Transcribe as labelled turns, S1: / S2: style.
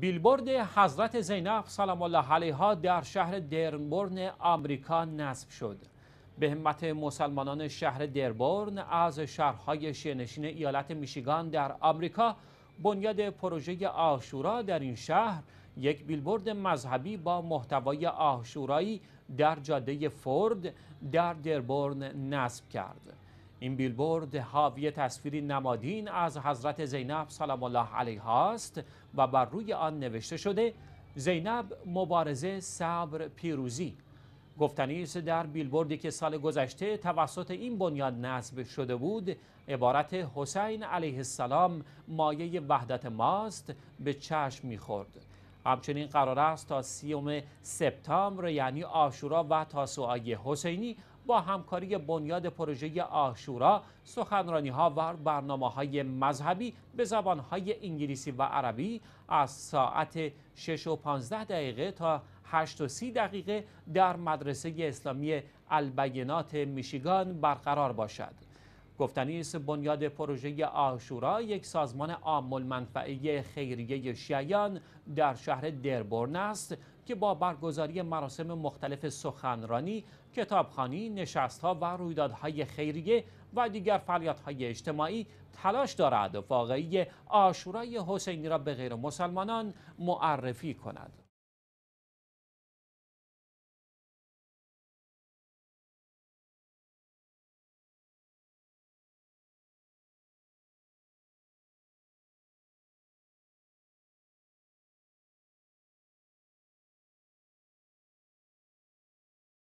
S1: بیلبورد حضرت زینب سلام الله علیها در شهر درنبورن آمریکا نصب شد به همت مسلمانان شهر دربورن از شهرهای شنشین ایالت میشیگان در آمریکا بنیاد پروژه آشورا در این شهر یک بیلبورد مذهبی با محتوای آشورایی در جاده فورد در دربورن نصب کرد این بیلبورد حاوی تصویری نمادین از حضرت زینب سلام الله علیها است و بر روی آن نوشته شده زینب مبارزه صبر پیروزی گفتنی است در بیلبوردی که سال گذشته توسط این بنیاد نصب شده بود عبارت حسین علیه السلام مایه وحدت ماست به چشم میخورد همچنین قرار است تا سیوم سپتامبر یعنی آشورا و تاسوعای حسینی با همکاری بنیاد پروژه آشورا سخنرانی ها و برنامه های مذهبی به زبان های انگلیسی و عربی از ساعت 6 و 15 دقیقه تا 8 و 30 دقیقه در مدرسه اسلامی البینات میشیگان برقرار باشد. گفتنی است بنیاد پروژه آشورا یک سازمان عام المنفعه خیریه شیعیان در شهر دربورن است که با برگزاری مراسم مختلف سخنرانی، کتابخانی، نشستها و رویدادهای خیریه و دیگر فعالیت‌های اجتماعی تلاش دارد واقعی آشورای حسینی را به غیر مسلمانان معرفی کند.